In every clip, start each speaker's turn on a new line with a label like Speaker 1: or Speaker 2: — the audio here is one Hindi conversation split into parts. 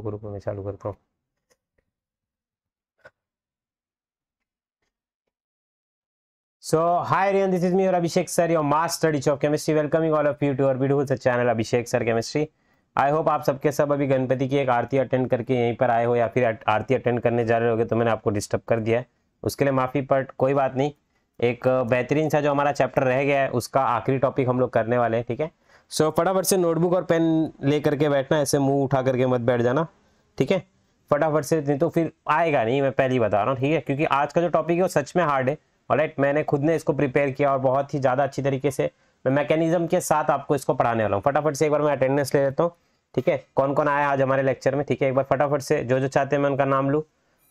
Speaker 1: ग्रुप में चालू करता हूँ so hi everyone, this is me और Abhishek sir your most study of chemistry welcoming all of you to our beautiful channel Abhishek sir chemistry I hope आप सबके सब अभी गणपति की एक आरती अटेंड करके यहीं पर आए हो या फिर आरती अटेंड करने जा रहे हो तो मैंने आपको डिस्टर्ब कर दिया है उसके लिए माफ़ी पर कोई बात नहीं एक बेहतरीन सा जो हमारा चैप्टर रह गया है उसका आखिरी टॉपिक हम लोग करने वाले हैं ठीक है सो फटाफट से नोटबुक और पेन ले करके बैठना ऐसे मुंह उठा करके मत बैठ जाना ठीक है फटाफट से नहीं तो फिर आएगा नहीं मैं पहले ही बता रहा हूँ ठीक है क्योंकि आज का जो टॉपिक है वो सच में हार्ड है राइट मैंने खुद ने इसको प्रिपेयर किया और बहुत ही ज़्यादा अच्छी तरीके से मैं मैकेनिज्म के साथ आपको इसको पढ़ाने वाला हूँ फटाफट से एक बार मैं अटेंडेंस ले लेता हूँ ठीक है कौन कौन आया आज हमारे लेक्चर में ठीक है एक बार फटाफट से जो जो चाहते हैं मैं उनका नाम लूँ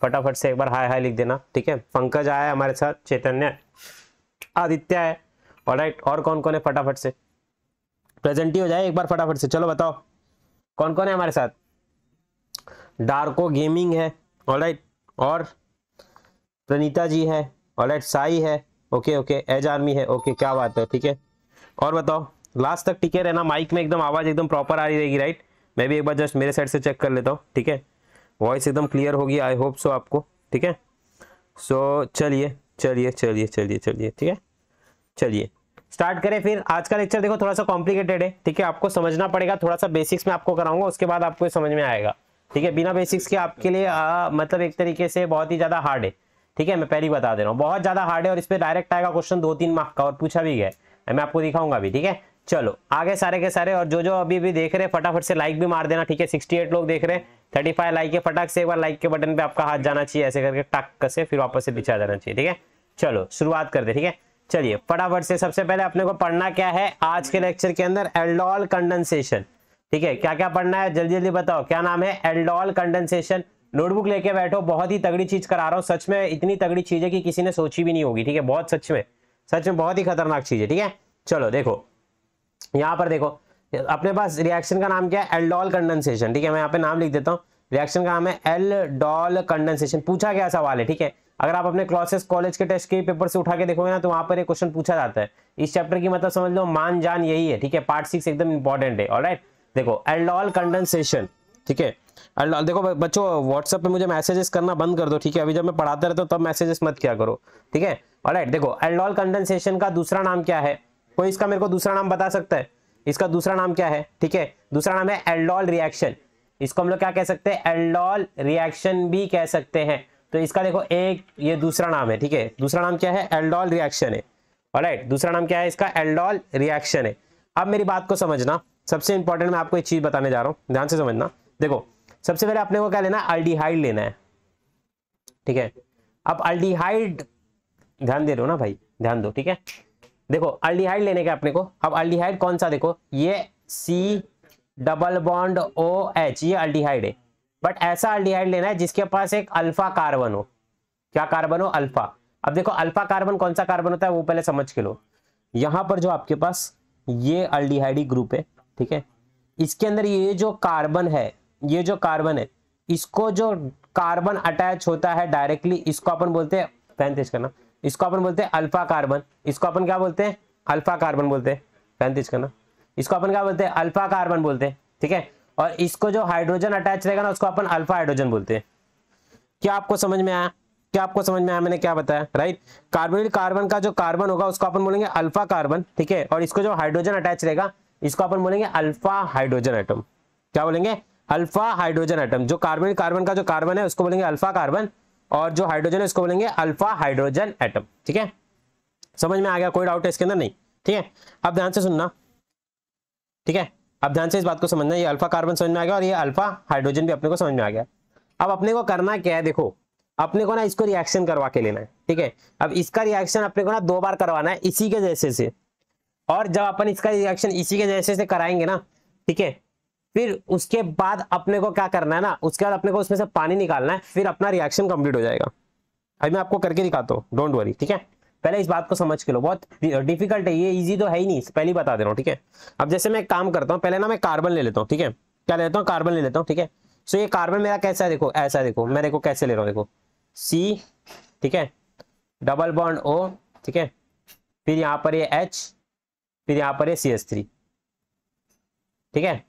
Speaker 1: फटाफट से एक बार हाय हाय लिख देना ठीक है पंकज आया हमारे साथ चैतन्य आदित्य है राइट और कौन कौन है फटाफट से प्रेजेंट ही हो जाए एक बार फटाफट से चलो बताओ कौन कौन है हमारे साथ डार्को गेमिंग है ऑलराइट और प्रणीता जी है ऑलराइट साई है ओके ओके एज आर्मी है ओके क्या बात है ठीक है और बताओ लास्ट तक टिके रहना माइक में एकदम आवाज़ एकदम प्रॉपर आ रही रहेगी राइट मैं भी एक बार जस्ट मेरे साइड से चेक कर लेता हूँ ठीक है वॉइस एकदम क्लियर होगी आई होप सो आपको ठीक है सो चलिए चलिए चलिए चलिए चलिए ठीक है चलिए स्टार्ट करें फिर आज का लेक्चर देखो थोड़ा सा कॉम्प्लिकेटेड है ठीक है आपको समझना पड़ेगा थोड़ा सा बेसिक्स में आपको कराऊंगा उसके बाद आपको समझ में आएगा ठीक है बिना बेसिक्स के आपके लिए आ, मतलब एक तरीके से बहुत ही ज्यादा हार्ड है ठीक है मैं पहली बता दे रहा हूँ बहुत ज्यादा हार्ड है और इस पर डायरेक्ट आएगा क्वेश्चन दो तीन मार्क का और पूछा भी गया मैं आपको दिखाऊंगा अभी ठीक है चलो आगे सारे के सारे और जो जो अभी भी देख रहे हैं फटाफट से लाइक भी मार देना ठीक है सिक्सटी लोग देख रहे हैं फाइव लाइक है फटाक से एक बार लाइक के बटन पे आपका हाथ जाना चाहिए ऐसे करके टक से फिर वापस से बिछा जाना चाहिए ठीक है चलो शुरुआत कर दे ठीक है चलिए फटाफट से सबसे पहले अपने को पढ़ना क्या है आज के लेक्चर के अंदर एल्डोल कंडेंसेशन ठीक है क्या क्या पढ़ना है जल्दी जल्दी बताओ क्या नाम है एल्डोल कंडेंसेशन नोटबुक लेके बैठो बहुत ही तगड़ी चीज करा रहा हूँ सच में इतनी तगड़ी चीज है कि किसी ने सोची भी नहीं होगी ठीक है बहुत सच में सच में बहुत ही खतरनाक चीज है ठीक है चलो देखो यहाँ पर देखो अपने पास रिएक्शन का नाम क्या है एल्डोल कंडेंसेशन ठीक है मैं यहाँ पे नाम लिख देता हूँ रिएक्शन का नाम है एल डॉल कंडेंसेशन पूछा गया सवाल है ठीक है अगर आप अपने क्लासेस कॉलेज के टेस्ट के पेपर से उठा के देखोगे ना तो वहाँ पर एक क्वेश्चन पूछा जाता है इस चैप्टर की मतलब समझ लो मान जान यही है ठीक है पार्ट सिक्स एकदम इंपॉर्टेंट है और देखो एल्डॉल कंडेंसेशन ठीक है एल्डॉल देखो बच्चों व्हाट्सएप पे मुझे मैसेजेस करना बंद कर दो ठीक है अभी जब मैं पढ़ाते रहता हूँ तब मैसेजेस मत क्या करो ठीक है और देखो एल्डॉल कंडेंसेशन का दूसरा नाम क्या है कोई इसका मेरे को दूसरा नाम बता सकता है इसका दूसरा नाम क्या है ठीक है दूसरा नाम है एल्डॉल रिएक्शन इसको हम लोग क्या कह सकते हैं एल्डॉल रिएक्शन भी कह सकते हैं तो इसका देखो एक ये दूसरा नाम है ठीक है दूसरा नाम क्या है एल्डोल रिएक्शन है राइट दूसरा नाम क्या है इसका एल्डोल रिएक्शन है अब मेरी बात को समझना सबसे इंपॉर्टेंट मैं आपको एक चीज बताने जा रहा हूं ध्यान से समझना देखो सबसे पहले अपने को क्या लेना है अल्डीहाइड लेना है ठीक है अब अल्डीहाइड ध्यान दे रहे हो ना भाई ध्यान दो ठीक है देखो अल्डीहाइड लेने का अपने को अब अल्डीहाइड कौन सा देखो ये C double bond O H ये अल्डीहाइड है बट ऐसा अल्डिहाइड लेना है जिसके पास एक अल्फा कार्बन हो क्या कार्बन हो अल्फा अब देखो अल्फा कार्बन कौन सा कार्बन होता है वो पहले समझ के लो यहां पर जो आपके पास ये अल्डिहाइडी ग्रुप है ठीक है इसके अंदर ये जो कार्बन है ये जो कार्बन है इसको जो कार्बन अटैच होता है डायरेक्टली इसको अपन बोलते हैं पैंतीस करना इसको अपन बोलते हैं अल्फा कार्बन इसको अपन क्या बोलते हैं अल्फा कार्बन बोलते हैं पैंतीस करना इसको अपन क्या बोलते हैं अल्फा कार्बन बोलते हैं ठीक है और इसको जो हाइड्रोजन अटैच रहेगा ना उसको अपन अल्फा हाइड्रोजन बोलते हैं क्या आपको समझ में आया क्या आपको समझ में आया मैंने क्या बताया राइट कार्बोनिल कार्बन का जो कार्बन होगा उसको अपन बोलेंगे अल्फा कार्बन ठीक है और इसको जो हाइड्रोजन अटैच रहेगा इसको अपन बोलेंगे अल्फा हाइड्रोजन आइटम क्या बोलेंगे अल्फा हाइड्रोजन आइटम जो कार्बोनिल कार्बन का जो कार्बन है उसको बोलेंगे अल्फा कार्बन और जो हाइड्रोजन है उसको बोलेंगे अल्फा हाइड्रोजन एटम ठीक है समझ में आ गया कोई डाउट है इसके अंदर नहीं ठीक है अब ध्यान से सुनना ठीक है अब ध्यान से इस बात को समझना ये अल्फा कार्बन समझ में आ गया और ये अल्फा हाइड्रोजन भी अपने को समझ में आ गया अब अपने को करना क्या है देखो अपने को ना इसको रिएक्शन करवा के लेना है ठीक है अब इसका रिएक्शन अपने को ना दो बार करवाना है इसी के जैसे से और जब अपन इसका रिएक्शन इसी के जैसे से कराएंगे ना ठीक है फिर उसके बाद अपने को क्या करना है ना उसके बाद अपने को उसमें से पानी निकालना है फिर अपना रिएक्शन कंप्लीट हो जाएगा अभी मैं आपको करके दिखाता हूँ डोंट वरी ठीक है पहले इस बात को समझ के लो बहुत डिफिकल्ट है ये इजी तो है ही नहीं पहले बता दे रहा हूँ ठीक है अब जैसे मैं काम करता हूँ पहले ना मैं कार्बन ले लेता हूँ ठीक है क्या लेता हूँ कार्बन ले लेता हूँ ठीक है सो ये कार्बन मेरा कैसा है देखो ऐसा है देखो मैं देखो कैसे ले रहा हूँ देखो सी ठीक है डबल बॉन्ड ओ ठीक है फिर यहाँ पर ये एच फिर यहाँ पर ये सी एस थ्री ठीक है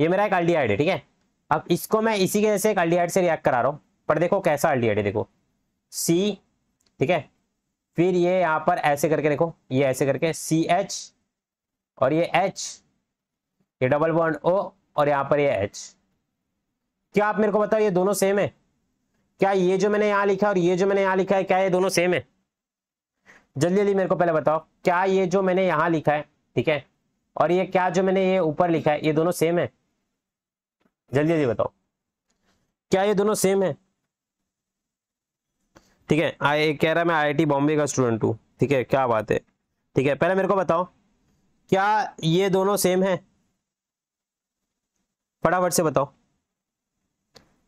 Speaker 1: ये मेरा एक अल्डीहाइड है ठीक है अब इसको मैं इसी के जैसे एक अल्डीहाइड से रिएक्ट करा रहा हूँ पर देखो कैसा अल्डीहाइड है देखो सी ठीक है फिर ये यहाँ पर ऐसे करके देखो ये ऐसे करके सी एच और ये एच ये डबल बॉन्ड ओ और यहाँ पर ये एच क्या आप मेरे को बताओ ये दोनों सेम है क्या ये जो मैंने यहां लिखा और ये जो मैंने यहाँ लिखा है क्या ये दोनों सेम है जल्दी जल्दी मेरे को पहले बताओ क्या ये जो मैंने यहां लिखा है ठीक है और ये क्या जो मैंने ये ऊपर लिखा है ये दोनों सेम है जल्दी जल्दी बताओ क्या ये दोनों सेम है ठीक है आई कह रहा है मैं आई बॉम्बे का स्टूडेंट हूँ ठीक है क्या बात है ठीक है पहले मेरे को बताओ क्या ये दोनों सेम है फटाफट से बताओ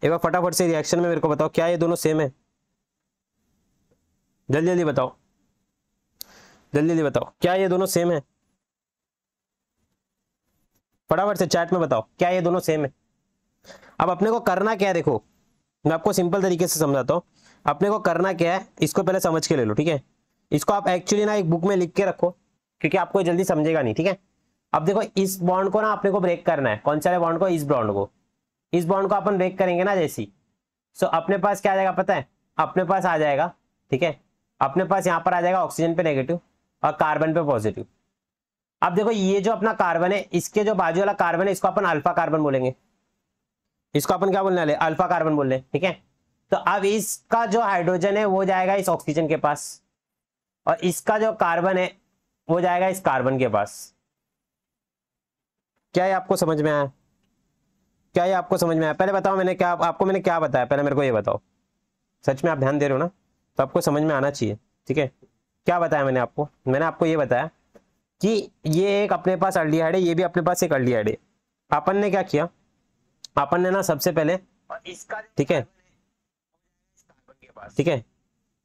Speaker 1: एक बार फटाफट से रिएक्शन में मेरे को बताओ क्या ये दोनों सेम है जल्दी जल्दी बताओ जल्दी जल्दी बताओ क्या ये दोनों सेम है फटाफट से चैट में बताओ क्या ये दोनों सेम है अब अपने को करना क्या है देखो मैं आपको सिंपल तरीके से समझाता हूँ अपने को करना क्या है इसको पहले समझ के ले लो ठीक है इसको आप एक्चुअली ना एक बुक में लिख के रखो क्योंकि आपको जल्दी समझेगा नहीं ठीक है अब देखो इस बॉन्ड को ना अपने को ब्रेक करना है कौन सा बॉन्ड को इस बॉन्ड को इस बॉन्ड को अपन ब्रेक करेंगे ना जैसी सो अपने पास क्या आ जाएगा पता है अपने पास आ जाएगा ठीक है अपने पास यहाँ पर आ जाएगा ऑक्सीजन पे नेगेटिव और कार्बन पे पॉजिटिव अब देखो ये जो अपना कार्बन है इसके जो बाजू वाला कार्बन है इसको अपन अल्फा कार्बन बोलेंगे इसको अपन क्या बोलने वाले अल्फा कार्बन बोल रहे ठीक है तो अब इसका जो हाइड्रोजन है वो जाएगा इस ऑक्सीजन के पास और इसका जो कार्बन है वो जाएगा इस कार्बन के पास क्या ये आपको समझ में आया क्या ये आपको समझ में आया पहले बताओ मैंने क्या आपको मैंने क्या बताया पहले मेरे को ये बताओ सच में आप ध्यान दे रहे हो ना तो आपको समझ में आना चाहिए ठीक है क्या बताया मैंने आपको मैंने आपको ये बताया कि ये एक अपने पास अल्डी है ये भी अपने पास एक अल्डी है अपन ने क्या किया अपन ने ना सबसे पहले इसका ठीक है पास ठीक है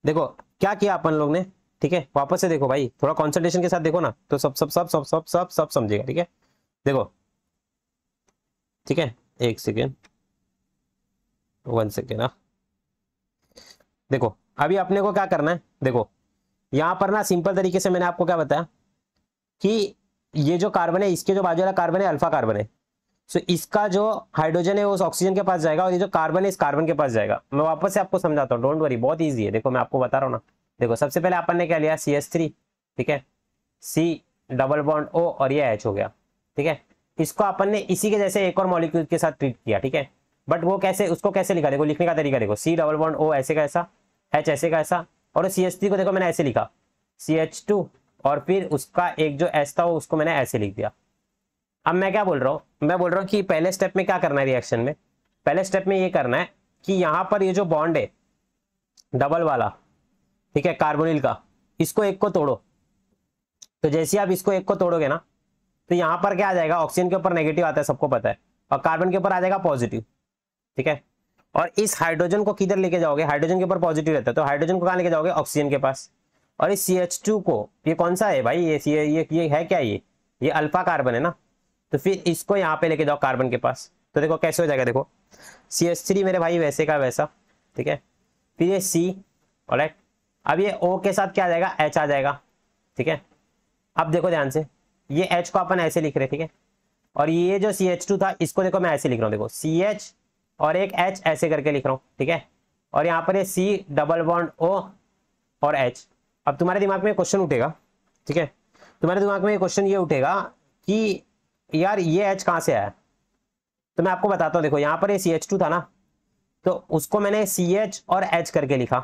Speaker 1: देखो क्या किया अपन लोग ने ठीक है वापस से देखो भाई थोड़ा कॉन्सेंट्रेशन के साथ देखो ना तो सब सब सब सब सब सब सब समझेगा ठीक है देखो ठीक है एक सेकेंड वन सेकेंड हाँ देखो अभी अपने को क्या करना है देखो यहाँ पर ना सिंपल तरीके से मैंने आपको क्या बताया कि ये जो कार्बन है इसके जो बाजू वाला कार्बन है अल्फा कार्बन है सो so, इसका जो हाइड्रोजन है वो ऑक्सीजन के पास जाएगा और ये जो कार्बन है इस कार्बन के पास जाएगा मैं वापस से आपको समझाता हूँ डोंट वरी बहुत ईजी है देखो मैं आपको बता रहा हूँ ना देखो सबसे पहले अपन ने क्या लिया सी एस थ्री ठीक है सी डबल बॉन्ड ओ और ये एच हो गया ठीक है इसको अपन ने इसी के जैसे एक और मॉलिक्यूल के साथ ट्रीट किया ठीक है बट वो कैसे उसको कैसे लिखा देखो लिखने का तरीका देखो सी डबल बॉन्ड ओ ऐसे का ऐसा एच ऐसे का ऐसा और सी एस थ्री को देखो मैंने ऐसे लिखा सी एच टू और फिर उसका एक जो एस था वो उसको मैंने ऐसे लिख दिया अब मैं क्या बोल रहा हूँ मैं बोल रहा हूँ कि पहले स्टेप में क्या करना है रिएक्शन में पहले स्टेप में ये करना है कि यहाँ पर ये जो बॉन्ड है डबल वाला ठीक है कार्बोनिल का इसको एक को तोड़ो तो जैसे आप इसको एक को तोड़ोगे ना तो यहाँ पर क्या आ जाएगा ऑक्सीजन के ऊपर नेगेटिव आता है सबको पता है और कार्बन के ऊपर आ जाएगा पॉजिटिव ठीक है और इस हाइड्रोजन को किधर लेके जाओगे हाइड्रोजन के ऊपर पॉजिटिव रहता है तो हाइड्रोजन को कहाँ लेके जाओगे ऑक्सीजन के पास और इस सी को ये कौन सा है भाई ये ये ये, ये है क्या ये ये अल्फा कार्बन है ना तो फिर इसको यहाँ पे लेके जाओ कार्बन के पास तो देखो कैसे हो जाएगा देखो सी एस थ्री मेरे भाई वैसे का वैसा ठीक है फिर ये सी और अब ये ओ के साथ क्या आ जाएगा एच आ जाएगा ठीक है अब देखो ध्यान से ये एच को अपन ऐसे लिख रहे ठीक है और ये जो सी एच टू था इसको देखो मैं ऐसे लिख रहा हूँ देखो सी एच और एक एच ऐसे करके लिख रहा हूँ ठीक है और यहाँ पर ये सी डबल बॉन्ड ओ और एच अब तुम्हारे दिमाग में क्वेश्चन उठेगा ठीक है तुम्हारे दिमाग में क्वेश्चन ये उठेगा कि यार ये एच कहां से है तो मैं आपको बताता हूं देखो यहां पर ये सी एच टू था ना तो उसको मैंने सी एच और एच करके लिखा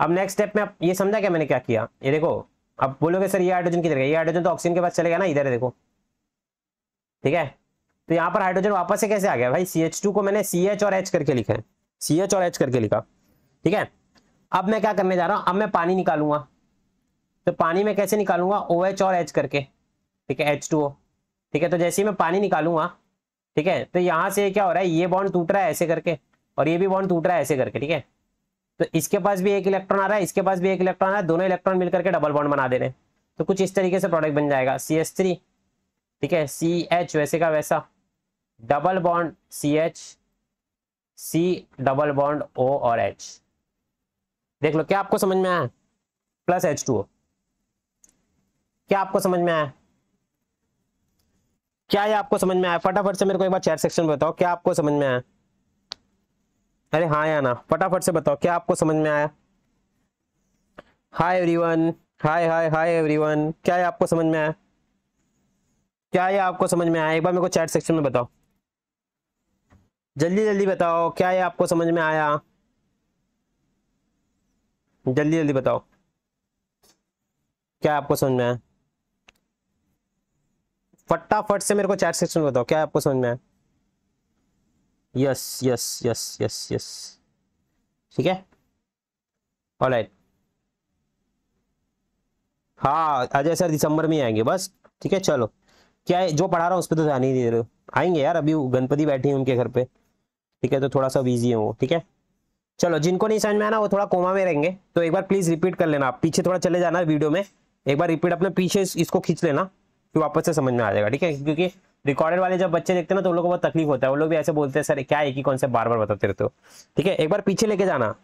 Speaker 1: अब नेक्स्ट स्टेप में ये समझा क्या मैंने क्या किया ये देखो अब बोलोगे सर ये हाइड्रोजन किधर गया ये हाइड्रोजन तो ऑक्सीजन के पास चले गया ना इधर है देखो ठीक है तो यहां पर हाइड्रोजन वापस से कैसे आ गया भाई सी एच टू को मैंने सी एच और एच करके लिखा है सी एच और एच करके लिखा ठीक है अब मैं क्या करने जा रहा हूं अब मैं पानी निकालूंगा तो पानी में कैसे निकालूंगा ओ OH एच और एच करके ठीक है एच टू ओ ठीक है तो जैसे ही मैं पानी निकालूंगा ठीक है तो यहाँ से क्या हो रहा है ये बॉन्ड टूट रहा है ऐसे करके और ये भी बॉन्ड टूट रहा है ऐसे करके ठीक है तो इसके पास भी एक इलेक्ट्रॉन आ रहा है इसके पास भी एक इलेक्ट्रॉन आ रहा है दोनों इलेक्ट्रॉन मिलकर के डबल बॉन्ड बना दे रहे हैं तो कुछ इस तरीके से प्रोडक्ट बन जाएगा सी एस थ्री ठीक है सी एच वैसे का वैसा double bond C H C double bond O और एच देख लो क्या आपको समझ में आया प्लस एच टू ओ क्या आपको समझ में आया क्या ये आपको समझ में आया फटाफट से मेरे को एक बार चैट सेक्शन में बताओ क्या आपको समझ में आया अरे हाँ या ना फटाफट से बताओ क्या आपको समझ में आया हाय एवरीवन हाय हाय हाय एवरीवन क्या ये आपको समझ में आया क्या ये आपको समझ में आया एक बार मेरे को चैट सेक्शन में बताओ जल्दी जल्दी बताओ क्या ये आपको समझ में आया जल्दी जल्दी बताओ क्या आपको समझ में आया फटाफट से मेरे को चैट सेक्शन बताओ क्या आपको समझ में आया yes yes yes yes yes ठीक है ऑलराइट हाँ अजय सर दिसंबर में आएंगे बस ठीक है चलो क्या है जो पढ़ा रहा हूँ उस पर तो ध्यान ही दे रहे हो आएंगे यार अभी गणपति बैठे हैं उनके घर पे ठीक है तो थोड़ा सा बिजी है वो ठीक है चलो जिनको नहीं समझ में आना वो थोड़ा कोमा में रहेंगे तो एक बार प्लीज रिपीट कर लेना आप पीछे थोड़ा चले जाना वीडियो में एक बार रिपीट अपने पीछे इसको खींच लेना फिर वापस से समझ में आ जाएगा ठीक है क्योंकि रिकॉर्डेड वाले जब बच्चे देखते हैं ना तो उन लोगों को बहुत तकलीफ होता है वो लोग भी ऐसे बोलते हैं सर क्या एक ही कॉन्सेप्ट बार बार बताते रहते हो तो? ठीक है एक बार पीछे लेके जाना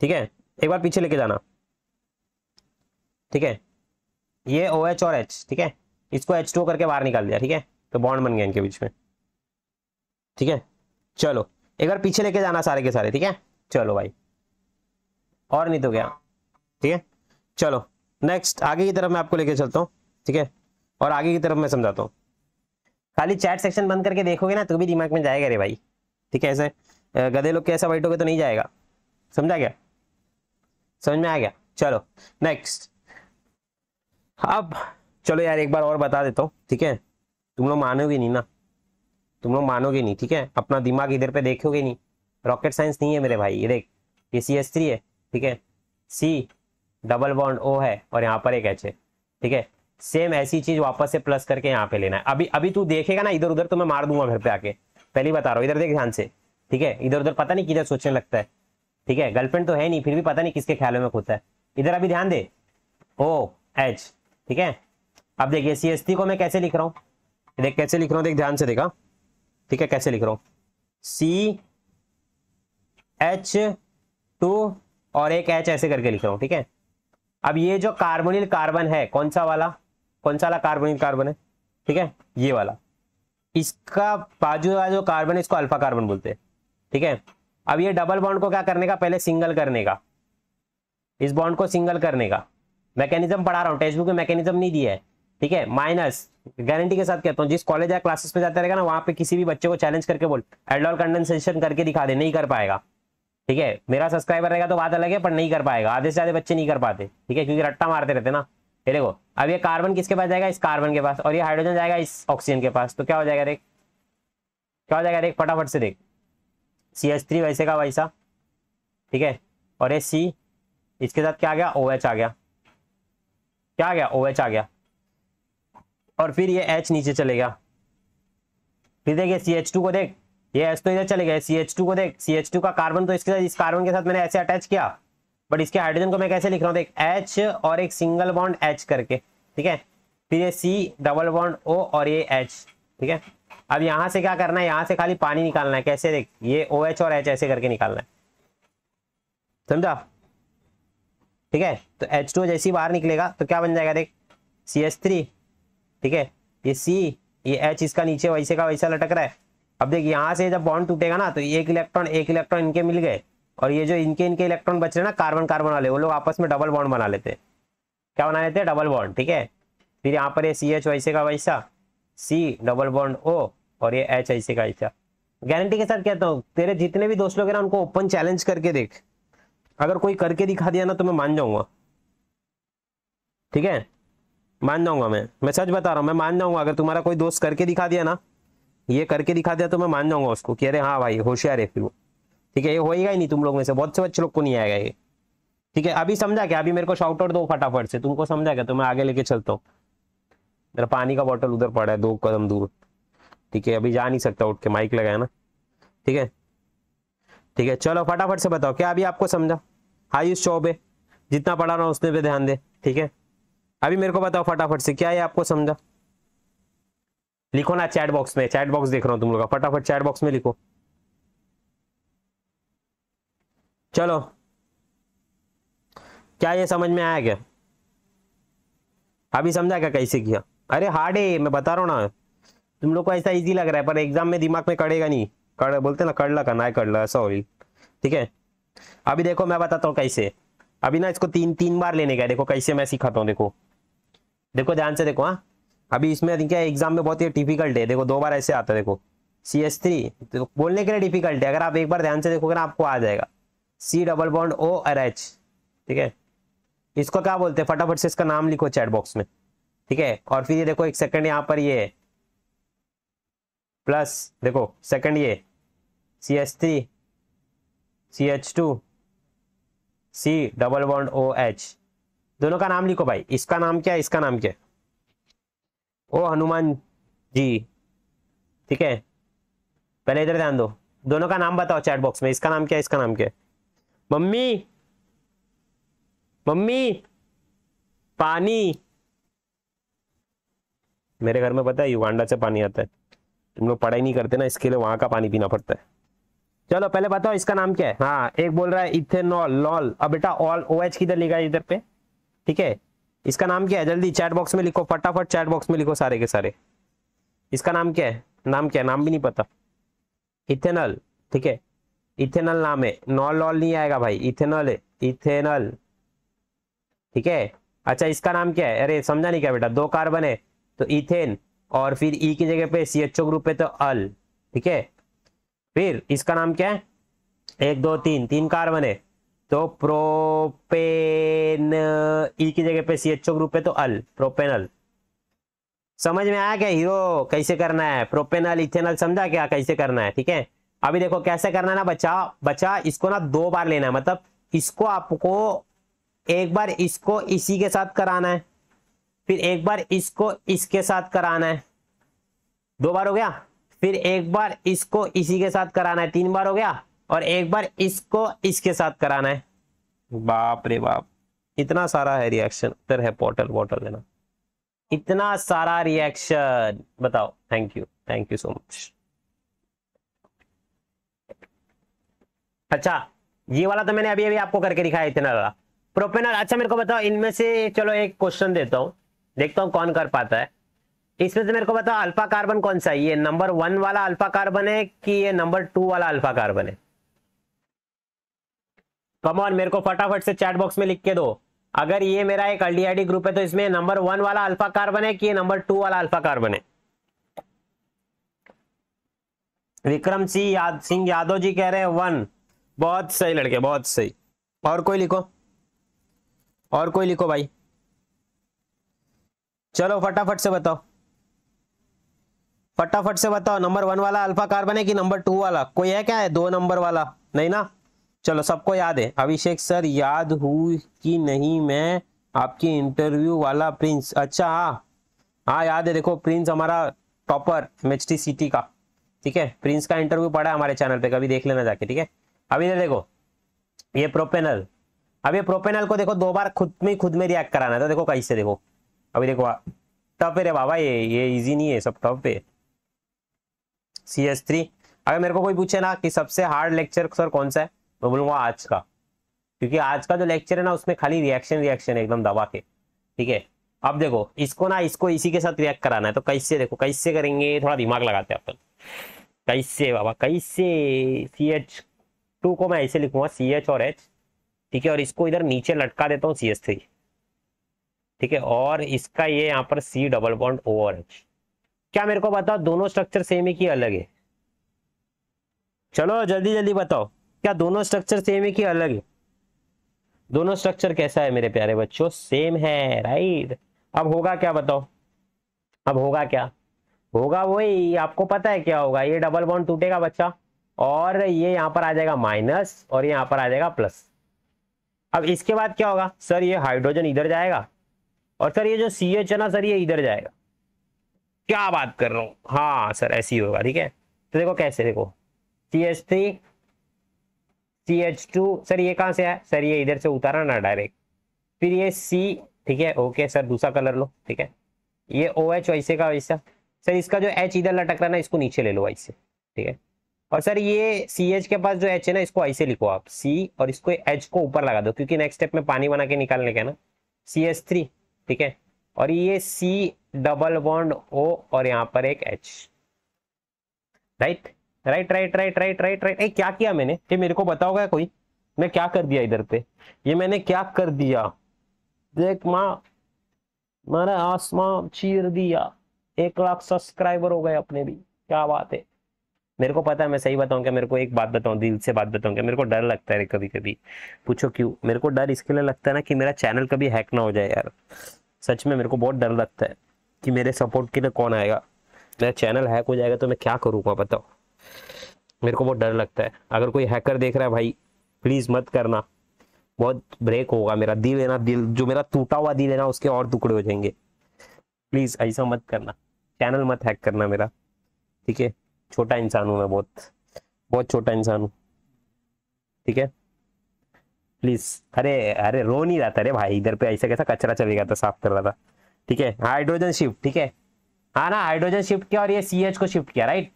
Speaker 1: ठीक है एक बार पीछे लेके जाना ठीक है ये ओ एच और एच ठीक है इसको एच टू करके बाहर निकाल दिया ठीक है तो बॉन्ड बन गया इनके बीच में ठीक है चलो एक बार पीछे लेके जाना सारे के सारे ठीक है चलो भाई और नहीं तो गया ठीक है चलो नेक्स्ट आगे की तरफ मैं आपको लेके चलता हूँ ठीक है और आगे की तरफ मैं समझाता हूँ खाली चैट सेक्शन बंद करके देखोगे ना तो भी दिमाग में जाएगा रे भाई ठीक है ऐसे गधे लोग कैसा ऐसा बैठोगे तो नहीं जाएगा समझा गया समझ में आ गया चलो नेक्स्ट अब चलो यार एक बार और बता देता हूँ ठीक है तुम लोग मानोगे नहीं ना तुम लोग मानोगे नहीं ठीक है अपना दिमाग इधर पे देखोगे नहीं रॉकेट साइंस नहीं है मेरे भाई ये देख ये सी एस थ्री है ठीक है सी डबल बॉन्ड ओ है और यहाँ पर एक एच है ठीक है सेम ऐसी चीज वापस से प्लस करके यहाँ पे लेना है अभी अभी तू देखेगा ना इधर उधर तो मैं मार दूंगा घर पे आके पहले बता रहा हूँ इधर देख ध्यान से ठीक है इधर उधर पता नहीं किधर सोचने लगता है ठीक है गर्लफ्रेंड तो है नहीं फिर भी पता नहीं किसके ख्यालों में खोता है इधर अभी ध्यान दे ओ एच ठीक है अब देखिए सी एस टी को मैं कैसे लिख रहा हूँ देख कैसे लिख रहा हूँ देख ध्यान से देखा ठीक है कैसे लिख रहा हूँ सी एच टू और एक एच ऐसे करके लिख रहा हूँ ठीक है अब ये जो कार्बोनिल कार्बन है कौन सा वाला कौन सा वाला कार्बन कार्बन है ठीक है ये वाला इसका बाजू वाला जो कार्बन है इसको अल्फा कार्बन बोलते हैं ठीक है अब ये डबल बॉन्ड को क्या करने का पहले सिंगल करने का इस बॉन्ड को सिंगल करने का मैकेनिज्म पढ़ा रहा हूँ टेक्स्ट बुक में मैकेनिज्म नहीं दिया है ठीक है माइनस गारंटी के साथ कहता हूँ जिस कॉलेज या क्लासेस में जाता रहेगा ना वहां पे किसी भी बच्चे को चैलेंज करके बोल एडोल कंडेंसेशन करके दिखा दे नहीं कर पाएगा ठीक है मेरा सब्सक्राइबर रहेगा तो बात अलग है पर नहीं कर पाएगा आधे से आधे बच्चे नहीं कर पाते ठीक है क्योंकि रट्टा मारते रहते ना ये देखो अब ये कार्बन किसके पास जाएगा इस कार्बन के पास और ये हाइड्रोजन जाएगा इस ऑक्सीजन के पास तो क्या हो जाएगा देख क्या हो जाएगा देख फटाफट से देख सी एच थ्री वैसे का वैसा ठीक है और ये सी इसके साथ क्या आ गया ओ एच आ गया क्या आ गया ओ एच आ गया और फिर ये एच नीचे चले गया फिर देखिए सी एच टू को देख ये एच तो इधर चले गए सी एच टू को देख सी एच टू का कार्बन तो इसके साथ इस कार्बन के साथ मैंने ऐसे अटैच किया बट इसके हाइड्रोजन को मैं कैसे लिख रहा हूँ एच और एक सिंगल बॉन्ड एच करके ठीक है फिर ये सी डबल बॉन्ड ओ और ये एच ठीक है अब यहां से क्या करना है यहां से खाली पानी निकालना है कैसे देख ये ओ OH एच और एच ऐसे करके निकालना है समझा ठीक है तो एच टू जैसे बाहर निकलेगा तो क्या बन जाएगा देख सी एच थ्री ठीक है ये सी ये एच इसका नीचे वैसे का वैसा लटक रहा है अब देख यहां से जब बॉन्ड टूटेगा ना तो एक इलेक्ट्रॉन एक इलेक्ट्रॉन इनके मिल गए और ये जो इनके इनके इलेक्ट्रॉन बच रहे ना कार्बन कार्बन वाले वो लोग आपस में डबल बॉन्ड बना लेते हैं क्या बना लेते हैं डबल बॉन्ड ठीक है फिर यहाँ पर ये सी एच वैसे का वैसा सी डबल बॉन्ड ओ और ये एच ऐसे का ऐसा गारंटी के साथ कहता हूँ तेरे जितने भी दोस्त लोग हैं ना उनको ओपन चैलेंज करके देख अगर कोई करके दिखा दिया ना तो मैं मान जाऊंगा ठीक है मान जाऊंगा मैं मैं सच बता रहा हूँ मैं मान जाऊंगा अगर तुम्हारा कोई दोस्त करके दिखा दिया ना ये करके दिखा दिया तो मैं मान जाऊंगा उसको कि अरे हाँ भाई होशियार है फिर वो ठीक है ये होएगा ही नहीं तुम लोग में से बहुत से बच्चे लोग को नहीं आएगा ये ठीक है अभी समझा क्या अभी मेरे को शॉर्ट आउट दो फटाफट से तुमको समझा क्या तो मैं आगे लेके चलता हूँ मेरा पानी का बॉटल उधर पड़ा है दो कदम दूर ठीक है अभी जा नहीं सकता उठ के माइक लगाया ना ठीक है ठीक है चलो फटाफट से बताओ क्या अभी आपको समझा आयुष चौबे जितना पढ़ा रहा उसने पे ध्यान दे ठीक है अभी मेरे को बताओ फटाफट से क्या ये आपको समझा लिखो ना चैट बॉक्स में चैट बॉक्स देख रहा हूँ तुम लोग फटाफट चैट बॉक्स में लिखो चलो क्या ये समझ में आया क्या अभी समझा क्या कैसे किया अरे हार्ड है मैं बता रहा हूँ ना तुम लोग को ऐसा इजी लग रहा है पर एग्जाम में दिमाग में कड़ेगा नहीं कड़ बोलते ना कड़ला करना ना कड़ला ऐसा हो ठीक है अभी देखो मैं बताता हूँ कैसे अभी ना इसको तीन तीन बार लेने का देखो कैसे मैं सिखाता हूँ देखो देखो ध्यान से देखो हाँ अभी इसमें क्या एग्जाम में बहुत ही डिफिकल्ट है देखो दो बार ऐसे आता है देखो सी एस थ्री बोलने के लिए डिफिकल्ट है अगर आप एक बार ध्यान से देखोगे ना आपको आ जाएगा C double bond O R H ठीक है इसको क्या बोलते हैं फटाफट से इसका नाम लिखो चैट बॉक्स में ठीक है और फिर ये देखो एक सेकंड यहाँ पर ये प्लस देखो सेकंड ये C H three C H two C double bond O H दोनों का नाम लिखो भाई इसका नाम क्या है इसका नाम क्या है ओ हनुमान जी ठीक है पहले इधर ध्यान दो दोनों का नाम बताओ चैट बॉक्स में इसका नाम क्या है इसका नाम क्या है मम्मी मम्मी पानी मेरे घर में पता है युगांडा से पानी आता है तुम लोग पढ़ाई नहीं करते ना इसके लिए वहां का पानी पीना पड़ता है चलो पहले बताओ इसका नाम क्या है हाँ एक बोल रहा है इथेनॉल लॉल अब बेटा ऑल ओ एच किधर लिखा है इधर पे ठीक है इसका नाम क्या है जल्दी चैट बॉक्स में लिखो फटाफट चैट बॉक्स में लिखो सारे के सारे इसका नाम क्या है नाम क्या है नाम भी नहीं पता इथेनॉल ठीक है इथेनल नाम है नॉल ऑल नहीं आएगा भाई इथेनॉल है इथेनल ठीक है अच्छा इसका नाम क्या है अरे समझा नहीं क्या बेटा दो कार्बन है तो इथेन और फिर ई e की जगह पे सी एच ओ ग्रुप है तो अल ठीक है फिर इसका नाम क्या है एक दो तीन तीन कार्बन है तो प्रोपेन ई e की जगह पे सी एच ओ ग्रुप है तो अल प्रोपेनल समझ में आया क्या हीरो कैसे करना है प्रोपेनल इथेनल समझा क्या कैसे करना है ठीक है अभी देखो कैसे करना है ना बच्चा बच्चा इसको ना दो बार लेना है मतलब इसको आपको एक बार इसको इसी के साथ कराना है फिर एक बार इसको इसके साथ कराना है दो बार हो गया फिर एक बार इसको इसी के साथ कराना है तीन बार हो गया और एक बार इसको इसके साथ कराना है बाप रे बाप इतना सारा है रिएक्शन उत्तर है पोर्टल वोटल लेना इतना सारा रिएक्शन बताओ thank you thank you so much अच्छा ये वाला तो मैंने अभी अभी आपको करके दिखाया इतना वाला प्रोपेनॉल अच्छा मेरे को बताओ इनमें से चलो एक क्वेश्चन देता हूँ देखता हूँ कौन कर पाता है इसमें से मेरे को बताओ अल्फा कार्बन कौन सा है ये नंबर वन वाला अल्फा कार्बन है कि ये नंबर टू वाला अल्फा कार्बन है कमॉन मेरे को फटाफट से चैट बॉक्स में लिख के दो अगर ये मेरा एक अल्डीआईडी ग्रुप है तो इसमें नंबर वन वाला अल्फा कार्बन है कि ये नंबर टू वाला अल्फा कार्बन है विक्रम सिंह याद सिंह यादव जी कह रहे हैं वन बहुत सही लड़के बहुत सही और कोई लिखो और कोई लिखो भाई चलो फटाफट से बताओ फटाफट से बताओ नंबर वन वाला अल्फा कार्बन है कि नंबर टू वाला कोई है क्या है दो नंबर वाला नहीं ना चलो सबको याद है अभिषेक सर याद हूँ कि नहीं मैं आपकी इंटरव्यू वाला प्रिंस अच्छा हाँ हाँ याद है देखो प्रिंस हमारा टॉपर एम एच सिटी का ठीक है प्रिंस का इंटरव्यू पड़ा है हमारे चैनल पे कभी देख लेना जाके ठीक है अब इधर देखो ये प्रोपेनल अब ये प्रोपेनल को देखो दो बार खुद में खुद में रिएक्ट कराना है तो देखो कैसे देखो अभी देखो टफ है रे बाबा ये ये इजी नहीं है सब टफ है सी एस थ्री अगर मेरे को कोई पूछे ना कि सबसे हार्ड लेक्चर सर कौन सा है मैं बोलूंगा आज का क्योंकि आज का जो लेक्चर है ना उसमें खाली रिएक्शन रिएक्शन एकदम दबा के ठीक है अब देखो इसको ना इसको इसी के साथ रिएक्ट कराना है तो कैसे देखो कैसे करेंगे थोड़ा दिमाग लगाते हैं अपन कैसे बाबा कैसे सी एच टू को मैं ऐसे लिखूंगा सी एच और एच ठीक है और इसको इधर नीचे लटका देता हूँ सी एच थ्री ठीक है और इसका ये यहाँ पर सी डबल बॉन्ड ओ और एच क्या मेरे को बताओ दोनों स्ट्रक्चर सेम है कि अलग है चलो जल्दी जल्दी बताओ क्या दोनों स्ट्रक्चर सेम है कि अलग है दोनों स्ट्रक्चर कैसा है मेरे प्यारे बच्चों सेम है राइट अब होगा क्या बताओ अब होगा क्या होगा वही आपको पता है क्या होगा ये डबल बॉन्ड टूटेगा बच्चा और ये यहाँ पर आ जाएगा माइनस और यहाँ पर आ जाएगा प्लस अब इसके बाद क्या होगा सर ये हाइड्रोजन इधर जाएगा और सर ये जो सी एच है ना सर ये इधर जाएगा क्या बात कर रहा हूँ हाँ सर ऐसे ही होगा ठीक है तो देखो कैसे देखो C H three C H two sir ये कहाँ से है सर ये इधर से उतारा ना डायरेक्ट फिर ये सी ठीक है ओके सर दूसरा कलर लो ठीक है ये ओ एच वैसे का वैसा सर इसका जो एच इधर लटक रहा है ना इसको नीचे ले लो वैसे ठीक है और सर ये सी एच के पास जो एच है ना इसको ऐसे लिखो आप सी और इसको एच को ऊपर लगा दो क्योंकि नेक्स्ट स्टेप में पानी बना के निकालने का ना सी एच थ्री ठीक है और ये सी डबल बॉन्ड ओ और यहाँ पर एक H right right right right right right right ए क्या किया मैंने ये मेरे को बताओगा कोई मैं क्या कर दिया इधर पे ये मैंने क्या कर दिया देख माँ मैंने आसमां चीर दिया एक लाख सब्सक्राइबर हो गए अपने भी क्या बात है मेरे को पता है मैं सही बताऊं क्या मेरे को एक बात बताऊं दिल से बात बताऊं क्या मेरे को डर लगता है कभी कभी पूछो क्यों मेरे को डर इसके लिए लगता है ना कि मेरा चैनल कभी हैक ना हो जाए यार सच में मेरे को बहुत डर लगता है कि मेरे सपोर्ट के लिए कौन आएगा मेरा चैनल हैक हो जाएगा तो मैं क्या करूँगा बताओ मेरे को बहुत डर लगता है अगर कोई हैकर देख रहा है भाई प्लीज़ मत करना बहुत ब्रेक होगा मेरा दिल है ना दिल जो मेरा टूटा हुआ दिल है ना उसके और टुकड़े हो जाएंगे प्लीज़ ऐसा मत करना चैनल मत हैक करना मेरा ठीक है छोटा इंसान हूं मैं बहुत बहुत छोटा इंसान हूँ ठीक है प्लीज अरे अरे रो नहीं रहा था अरे भाई इधर पे ऐसा कैसा कचरा चलेगा था साफ कर रहा था ठीक है हाइड्रोजन शिफ्ट ठीक है हाँ ना हाइड्रोजन शिफ्ट किया और ये सी एच को शिफ्ट किया राइट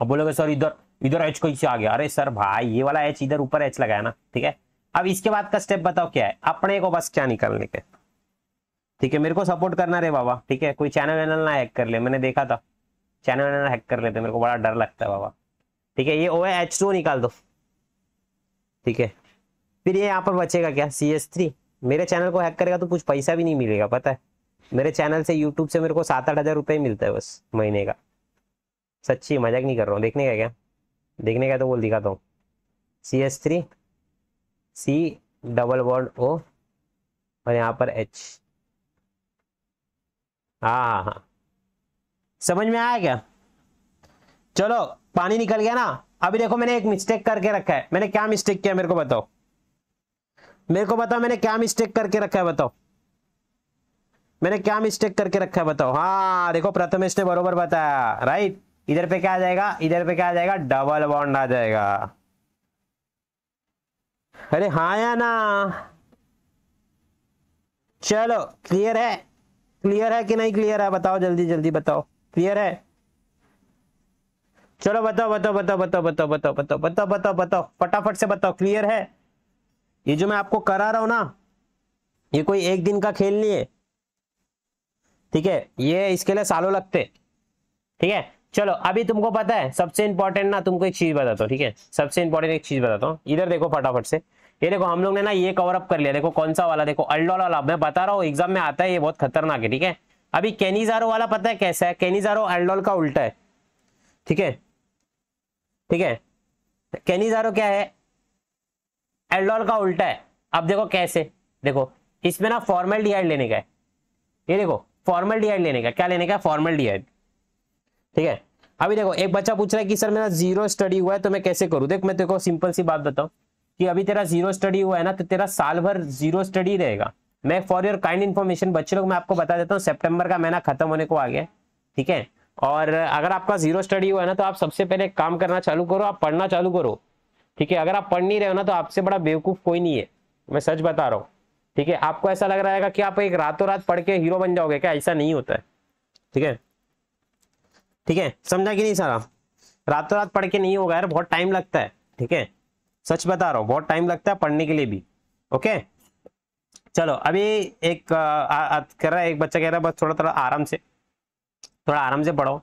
Speaker 1: अब बोलोगे सर इधर इधर एच को इसे आ गया अरे सर भाई ये वाला एच इधर ऊपर एच लगाया ना ठीक है अब इसके बाद का स्टेप बताओ क्या है अपने को बस क्या निकालने के ठीक है मेरे को सपोर्ट करना रे बाबा ठीक है कोई चैनल वैनल ना हैक कर ले मैंने देखा था चैनल वैनल हैक कर लेते हैं मेरे को बड़ा डर लगता है बाबा ठीक है ये ओ एच टू निकाल दो ठीक है फिर ये यहाँ पर बचेगा क्या सी एस थ्री मेरे चैनल को हैक करेगा तो कुछ पैसा भी नहीं मिलेगा पता है मेरे चैनल से यूट्यूब से मेरे को सात आठ हज़ार रुपये मिलता है बस महीने का सच्ची मजाक नहीं कर रहा हूँ देखने का क्या देखने का तो बोल दिखाता हूँ C S three C double word O और यहाँ पर एच हाँ हाँ हाँ समझ में आया क्या चलो पानी निकल गया ना अभी देखो मैंने एक मिस्टेक करके रखा है मैंने क्या मिस्टेक किया मेरे को बताओ मेरे को बताओ मैंने क्या मिस्टेक करके रखा है बताओ मैंने क्या मिस्टेक करके रखा है बताओ हाँ देखो प्रथम इसने बरोबर बताया राइट इधर पे क्या आ जाएगा इधर पे क्या आ जाएगा डबल बॉन्ड आ जाएगा अरे हाँ या ना चलो क्लियर है क्लियर है कि नहीं क्लियर है बताओ जल्दी जल्दी बताओ क्लियर है चलो बताओ बताओ बताओ बताओ बताओ बताओ बताओ बताओ बताओ बताओ फटाफट से बताओ क्लियर है ये जो मैं आपको करा रहा हूं ना ये कोई एक दिन का खेल नहीं है ठीक है ये इसके लिए सालों लगते ठीक है चलो अभी तुमको पता है सबसे इंपॉर्टेंट ना तुमको एक चीज बताता हूँ ठीक है सबसे इंपॉर्टेंट एक चीज बताता हूँ इधर देखो फटाफट से ये देखो हम लोग ने ना ये कवर अप कर लिया देखो कौन सा वाला देखो अल्डोला वाला मैं बता रहा हूँ एग्जाम में आता है ये बहुत खतरनाक है ठीक है अभी कैनिजारो वाला पता है कैसा है केनीजारो एल्डोल का उल्टा है ठीक है ठीक है कैनिजारो क्या है एल्डोल का उल्टा है अब देखो कैसे देखो इसमें ना फॉर्मल डीआईड लेने का है ये देखो फॉर्मल डीआईड लेने का क्या लेने का फॉर्मल डिहाइड ठीक है अभी देखो एक बच्चा पूछ रहा है कि सर मेरा जीरो स्टडी हुआ है तो मैं कैसे करूं देख मैं तेरे को सिंपल सी बात बताऊं कि अभी तेरा जीरो स्टडी हुआ है ना तो तेरा साल भर जीरो स्टडी रहेगा मैं फॉर योर काइंड इन्फॉर्मेशन बच्चे लोग मैं आपको बता देता हूँ सेप्टेम्बर का महीना खत्म होने को आ गया ठीक है और अगर आपका जीरो स्टडी हुआ है ना तो आप सबसे पहले काम करना चालू करो आप पढ़ना चालू करो ठीक है अगर आप पढ़ नहीं रहे हो ना तो आपसे बड़ा बेवकूफ कोई नहीं है मैं सच बता रहा हूँ ठीक है आपको ऐसा लग रहा है कि आप एक रातों रात पढ़ के हीरो बन जाओगे क्या ऐसा नहीं होता है ठीक है ठीक है समझा कि नहीं सारा रातों रात पढ़ के नहीं होगा यार बहुत टाइम लगता है ठीक है सच बता रहा हूँ बहुत टाइम लगता है पढ़ने के लिए भी ओके चलो अभी एक आ, आ, कर रहा है एक बच्चा कह रहा है बस थोड़ा थोड़ा आराम से थोड़ा आराम से पढ़ो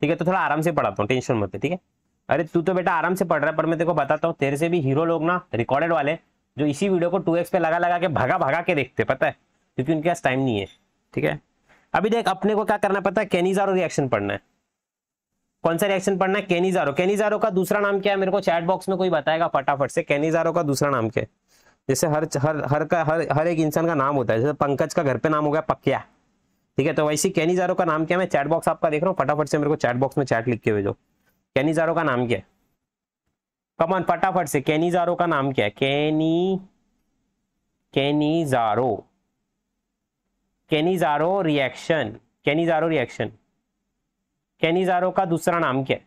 Speaker 1: ठीक है तो थोड़ा आराम से पढ़ाता हूँ टेंशन मत ठीक है अरे तू तो बेटा आराम से पढ़ रहा है पर मैं तेरे को बताता हूँ तेरे से भी हीरो लोग ना रिकॉर्डेड वाले जो इसी वीडियो को टू पे लगा लगा के भगा भगा के देखते पता है क्योंकि उनके पास टाइम नहीं है ठीक है अभी देख अपने को क्या करना पता है कैनिजारो रिएक्शन पढ़ना है कौन सा रिएक्शन पढ़ना है कैनिजारो कैनिजारो का दूसरा नाम क्या है मेरे को चैट बॉक्स में कोई बताएगा फटाफट से कैनिजारो का दूसरा नाम क्या है जैसे हर हर हर का हर हर एक इंसान का नाम होता है जैसे पंकज का घर पे नाम हो गया पक्या ठीक है तो वैसे कैनीजारो का नाम क्या मैं चैट बॉक्स आपका देख रहा हूँ फटाफट से मेरे को चैट बॉक्स में चैट लिख के भेजो कैनीजारो का नाम क्या है कमान फटाफट से कैनीजारो का नाम क्या है कैनी कैनी जारो रिएक्शन जारो रिएक्शन जारो का दूसरा नाम क्या है